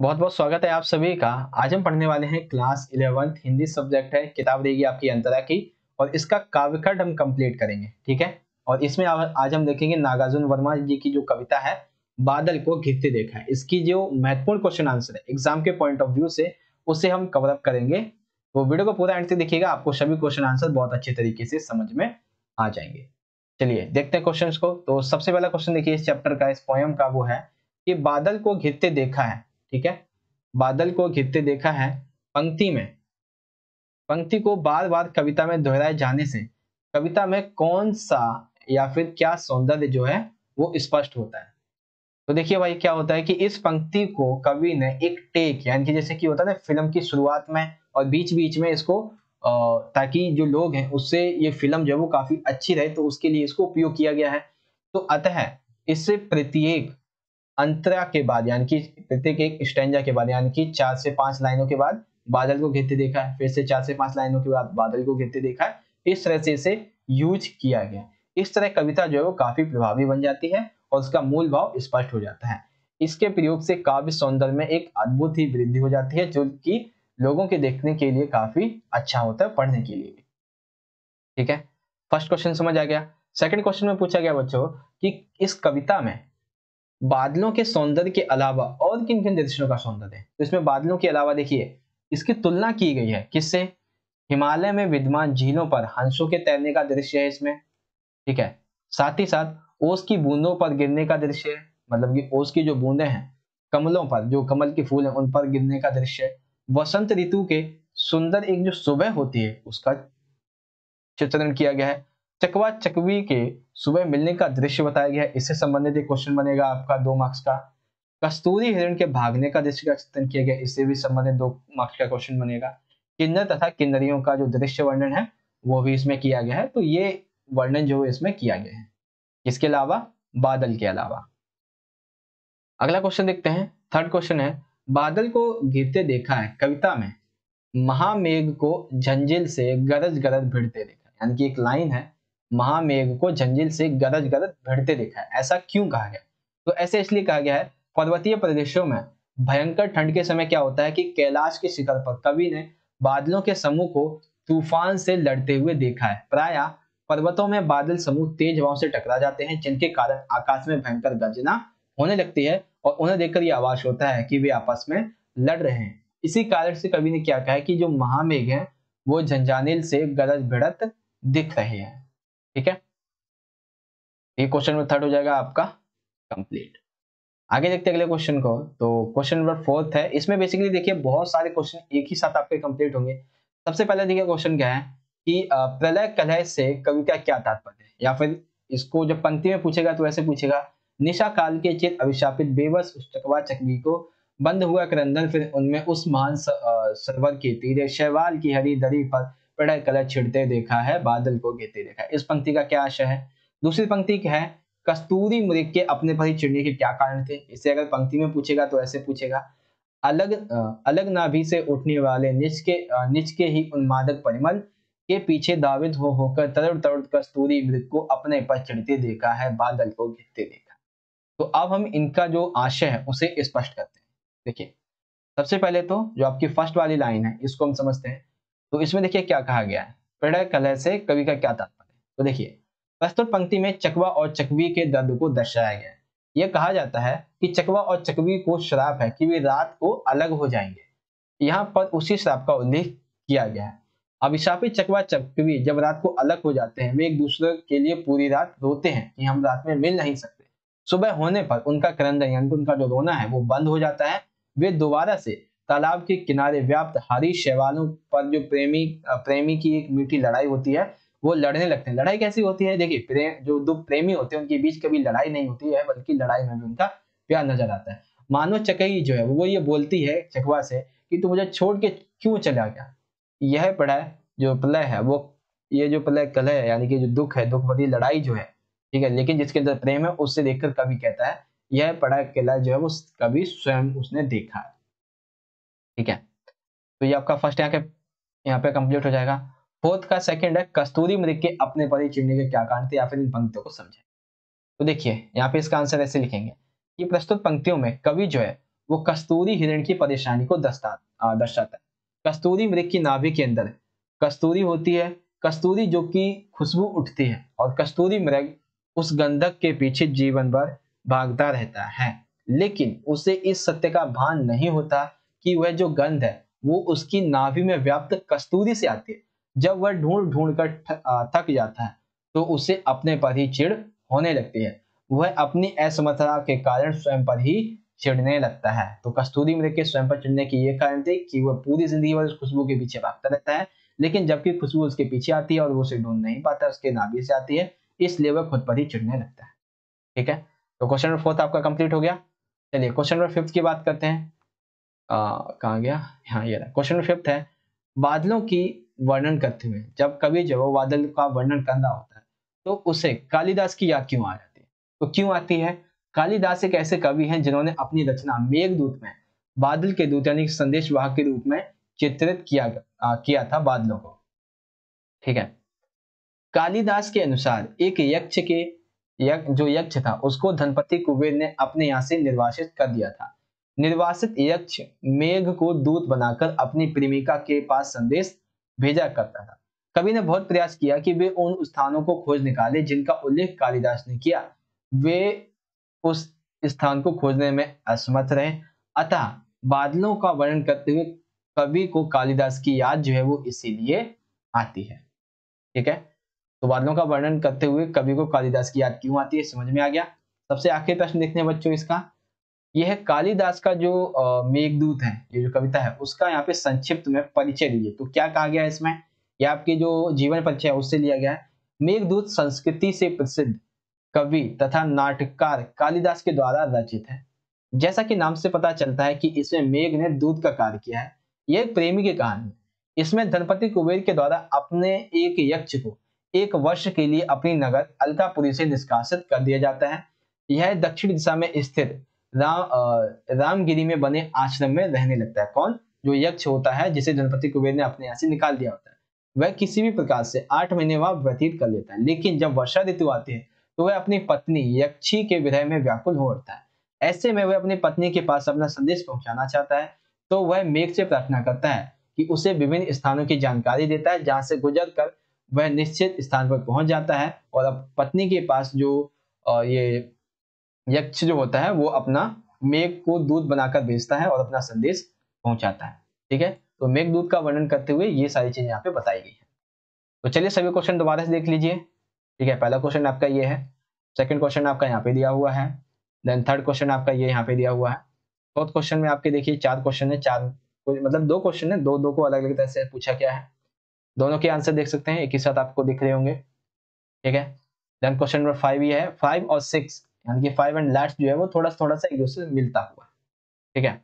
बहुत बहुत स्वागत है आप सभी का आज हम पढ़ने वाले हैं क्लास इलेवेंथ हिंदी सब्जेक्ट है किताब रहेगी आपकी अंतरा की और इसका काव्यखंड हम कंप्लीट करेंगे ठीक है और इसमें आज हम देखेंगे नागार्जुन वर्मा जी की जो कविता है बादल को घिरते देखा है इसकी जो महत्वपूर्ण क्वेश्चन आंसर है एग्जाम के पॉइंट ऑफ व्यू से उसे हम कवरअप करेंगे तो वीडियो को पूरा एंड से देखिएगा आपको सभी क्वेश्चन आंसर बहुत अच्छे तरीके से समझ में आ जाएंगे चलिए देखते हैं क्वेश्चन को तो सबसे पहला क्वेश्चन देखिए इस चैप्टर का इस पोयम का वो है कि बादल को घिरते देखा है ठीक है बादल को घिरते देखा है पंक्ति में पंक्ति को बार बार कविता में दोहराए जाने से कविता में कौन सा या फिर क्या सौंदर्य जो है वो स्पष्ट होता है तो देखिए भाई क्या होता है कि इस पंक्ति को कवि ने एक टेक यानी कि जैसे कि होता है ना फिल्म की शुरुआत में और बीच बीच में इसको ताकि जो लोग हैं उससे ये फिल्म जो है वो काफी अच्छी रहे तो उसके लिए इसको उपयोग किया गया है तो अतः इससे प्रत्येक अंतरा के बाद यानी कि प्रत्येक एक स्टेंजा के बाद यानी कि चार से पांच लाइनों के बाद बादल को घेरते देखा है फिर से चार से पांच लाइनों के बाद बादल को घेरते देखा है इस तरह से इसे यूज किया गया इस तरह कविता जो है वो काफी प्रभावी बन जाती है और उसका मूल भाव स्पष्ट हो जाता है इसके प्रयोग से काव्य सौंदर्य में एक अद्भुत ही वृद्धि हो जाती है जो कि लोगों के देखने के लिए काफी अच्छा होता है पढ़ने के लिए ठीक है फर्स्ट क्वेश्चन समझ आ गया सेकंड क्वेश्चन में पूछा गया बच्चों कि इस कविता में बादलों के सौंदर्य के अलावा और किन किन दृश्यों का सौंदर्य है तो इसमें बादलों के अलावा देखिए इसकी तुलना की गई है किससे हिमालय में विद्यमान झीलों पर हंसों के तैरने का दृश्य है इसमें ठीक है साथ ही साथ ओस की बूंदों पर गिरने का दृश्य है मतलब कि ओस की जो बूंदे हैं कमलों पर जो कमल के फूल हैं उन पर गिरने का दृश्य है वसंत ऋतु के सुंदर एक जो सुबह होती है उसका चित्रण किया गया है चकवा चकवी के सुबह मिलने का दृश्य बताया गया है इससे संबंधित एक क्वेश्चन बनेगा आपका दो मार्क्स का कस्तूरी हिरण के भागने का दृश्य का चित्रण किया गया इससे भी संबंधित दो मार्क्स का क्वेश्चन बनेगा किन्नर तथा किन्नरियों का जो दृश्य वर्णन है वो भी इसमें किया गया है तो ये वर्णन जो है इसमें किया गया है इसके अलावा बादल के अलावा अगला क्वेश्चन देखते हैं थर्ड क्वेश्चन है बादल को घिरते देखा है कविता में महामेघ को झंझिल से गरज गरज भिड़ते देखा यानी कि एक लाइन है महामेघ को झंझिल से गरज गरज भिड़ते देखा है ऐसा क्यों कहा गया तो ऐसे इसलिए कहा गया है पर्वतीय प्रदेशों में भयंकर ठंड के समय क्या होता है कि कैलाश के शिखर पर कवि ने बादलों के समूह को तूफान से लड़ते हुए देखा है प्राय पर्वतों में बादल समूह तेज हवाओं से टकरा जाते हैं जिनके कारण आकाश में भयंकर गर्जना होने लगती है और उन्हें देखकर यह आवाज होता है कि वे आपस में लड़ रहे हैं इसी कारण से कवि ने क्या कहा है कि जो महामेघ है वो झंझानिल से गरज भिड़त दिख रहे हैं ठीक है ये क्वेश्चन नंबर थर्ड हो जाएगा आपका कंप्लीट आगे देखते हैं अगले क्वेश्चन को तो क्वेश्चन नंबर फोर्थ है इसमें बेसिकली देखिए बहुत सारे क्वेश्चन एक ही साथ आपके कंप्लीट होंगे सबसे पहले देखिए क्वेश्चन क्या है कि प्रलय कलह से कवि का क्या तात्पर्य है या फिर इसको जब पंक्ति में पूछेगा तो ऐसे पूछेगा निशा काल के चित अभिशापित बेबस चकवा चकवी को बंद हुआ करंदन फिर उनमें उस महान सरवर की तीर शैवाल की हरी दरी पर पेड़ कलर छिड़ते देखा है बादल को घेरते देखा है इस पंक्ति का क्या आशय है दूसरी पंक्ति है कस्तूरी मृग के अपने पर ही चिड़ने के क्या कारण थे इसे अगर पंक्ति में पूछेगा तो ऐसे पूछेगा अलग अलग नाभि से उठने वाले निच के निच के ही उन्मादक परिमल के पीछे दावित हो होकर तरुण तरुण कस्तूरी मृत को अपने पर चढ़ते देखा है बादल को गिरते देखा तो अब हम इनका जो आशय है उसे स्पष्ट करते हैं देखिए सबसे पहले तो जो आपकी फर्स्ट वाली लाइन है इसको हम समझते हैं तो इसमें देखिए क्या कहा गया है प्रणय कलह से कवि का क्या तात्पर्य तो देखिए प्रस्तुत पंक्ति में चकवा और चकवी के दर्द को दर्शाया गया है यह कहा जाता है कि चकवा और चकवी को श्राप है कि वे रात को अलग हो जाएंगे यहाँ पर उसी श्राप का उल्लेख किया गया है अभिशापित चकवा चकवी जब रात को अलग हो जाते हैं वे एक दूसरे के लिए पूरी रात रोते हैं कि हम रात में मिल नहीं सकते सुबह होने पर उनका करंदन यानी उनका जो रोना है वो बंद हो जाता है वे दोबारा से तालाब के किनारे व्याप्त हरी शैवालों पर जो प्रेमी प्रेमी की एक मीठी लड़ाई होती है वो लड़ने लगते हैं लड़ाई कैसी होती है देखिए प्रेम जो दो प्रेमी होते हैं उनके बीच कभी लड़ाई नहीं होती है बल्कि लड़ाई में भी उनका प्यार नजर आता है मानो चकई जो है वो ये बोलती है चकवा से कि तू मुझे छोड़ के क्यों चला गया यह पढ़ा जो प्रलय है वो ये जो प्रलय कलह है यानी कि जो दुख है दुख भरी लड़ाई जो है ठीक है लेकिन जिसके अंदर प्रेम है उससे देखकर कभी कहता है यह पढ़ा किला जो है वो कभी स्वयं उसने देखा है ठीक है तो ये आपका फर्स्ट यहाँ के यहाँ पे कंप्लीट हो जाएगा फोर्थ का सेकंड है कस्तूरी मृग के अपने पर ही चिड़ने के क्या कारण थे या फिर इन पंक्तियों को समझें तो देखिए यहाँ पे इसका आंसर ऐसे लिखेंगे कि प्रस्तुत पंक्तियों में कवि जो है वो कस्तूरी हिरण की परेशानी को दर्शाता है कस्तूरी मृग की नाभि के अंदर कस्तूरी होती है कस्तूरी जो कि खुशबू उठती है और कस्तूरी मृग उस गंधक के पीछे जीवन भर भागता रहता है लेकिन उसे इस सत्य का भान नहीं होता कि वह जो गंध है वो उसकी नाभि में व्याप्त कस्तूरी से आती है जब वह ढूंढ ढूंढ कर थक जाता है तो उसे अपने पर ही चिड़ होने लगती है वह अपनी असमर्थता के कारण स्वयं पर ही चिड़ने लगता है तो कस्तूरी में देखिए स्वयं पर चिड़ने की ये कारण थे कि वह पूरी जिंदगी भर उस खुशबू के पीछे भागता रहता है लेकिन जबकि खुशबू उसके पीछे आती है और वो उसे ढूंढ नहीं पाता उसके नाभि से आती है इसलिए वह खुद पर ही चिड़ने लगता है ठीक है तो क्वेश्चन नंबर फोर्थ आपका कंप्लीट हो गया चलिए क्वेश्चन नंबर फिफ्थ की बात करते हैं कहा गया हाँ ये क्वेश्चन फिफ्थ है बादलों की वर्णन करते हुए जब कवि जो बादल का वर्णन करना होता है तो उसे कालिदास की याद क्यों आ जाती है तो क्यों आती है कालिदास एक ऐसे कवि हैं जिन्होंने अपनी रचना मेघदूत में बादल के दूत यानी संदेश वाहक के रूप में चित्रित किया आ, किया था बादलों को ठीक है कालिदास के अनुसार एक यक्ष के यक, जो यक्ष था उसको धनपति कुबेर ने अपने यहाँ से निर्वासित कर दिया था निर्वासित यक्ष मेघ को दूत बनाकर अपनी प्रेमिका के पास संदेश भेजा करता था कवि ने बहुत प्रयास किया कि वे उन स्थानों को खोज निकाले जिनका उल्लेख कालिदास ने किया वे उस स्थान को खोजने में असमर्थ रहे अतः बादलों का वर्णन करते हुए कवि को कालिदास की याद जो है वो इसीलिए आती है ठीक है तो बादलों का वर्णन करते हुए कवि को कालिदास की याद क्यों आती है समझ में आ गया सबसे आखिरी प्रश्न देखते हैं बच्चों इसका यह है कालिदास का जो मेघदूत है ये जो कविता है उसका यहाँ पे संक्षिप्त में परिचय लीजिए तो क्या कहा गया है इसमें यह आपके जो जीवन परिचय है उससे लिया गया है मेघदूत संस्कृति से प्रसिद्ध कवि तथा नाटककार कालिदास के द्वारा रचित है जैसा कि नाम से पता चलता है कि इसमें मेघ ने दूध का कार्य किया है यह प्रेमी की कहानी है इसमें धनपति कुबेर के द्वारा अपने एक यक्ष को एक वर्ष के लिए अपनी नगर अलकापुरी से निष्कासित कर दिया जाता है यह दक्षिण दिशा में स्थित राम रामगिरी में बने आश्रम में रहने लगता है कौन जो यक्ष होता है जिसे जनपति कुबेर ने अपने यहाँ से निकाल दिया होता है वह किसी भी प्रकार से आठ महीने वह व्यतीत कर लेता है लेकिन जब वर्षा ऋतु आती है तो वह अपनी पत्नी यक्षी के विरह में व्याकुल हो उठता है ऐसे में वह अपनी पत्नी के पास अपना संदेश पहुंचाना चाहता है तो वह मेघ से प्रार्थना करता है कि उसे विभिन्न स्थानों की जानकारी देता है जहाँ से गुजर कर वह निश्चित स्थान पर पहुंच जाता है और अब पत्नी के पास जो ये यक्ष जो होता है वो अपना मेघ को दूध बनाकर भेजता है और अपना संदेश पहुंचाता है ठीक है तो मेघ दूध का वर्णन करते हुए ये सारी चीजें यहाँ पे बताई गई है तो चलिए सभी क्वेश्चन दोबारा से देख लीजिए ठीक है पहला क्वेश्चन आपका ये है सेकंड क्वेश्चन आपका यहाँ पे दिया हुआ है देन थर्ड क्वेश्चन आपका ये यहाँ पे दिया हुआ है फोर्थ क्वेश्चन में आपके देखिए चार क्वेश्चन है चार मतलब दो क्वेश्चन है दो दो को अलग अलग तरह से पूछा क्या है दोनों के आंसर देख सकते हैं एक ही साथ आपको दिख रहे होंगे ठीक है देन क्वेश्चन नंबर फाइव ये है फाइव और सिक्स यानी कि फाइव एंड लैट्स जो है वो थोड़ा थोड़ा सा एक दूसरे से मिलता हुआ ठीक है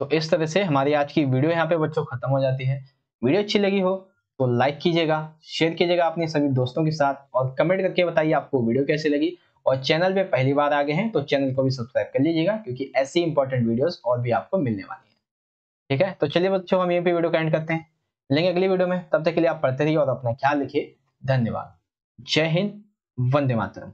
तो इस तरह से हमारी आज की वीडियो यहाँ पे बच्चों खत्म हो जाती है वीडियो अच्छी लगी हो तो लाइक कीजिएगा शेयर कीजिएगा अपने सभी दोस्तों के साथ और कमेंट करके बताइए आपको वीडियो कैसी लगी और चैनल पे पहली बार आ गए हैं तो चैनल को भी सब्सक्राइब कर लीजिएगा क्योंकि ऐसी इंपॉर्टेंट वीडियोस और भी आपको मिलने वाली है ठीक है तो चलिए बच्चों हम ये भी वीडियो का एंड करते हैं मिलेंगे अगली वीडियो में तब तक के लिए आप पढ़ते रहिए और अपना ख्याल रखिए धन्यवाद जय हिंद वंदे मातरम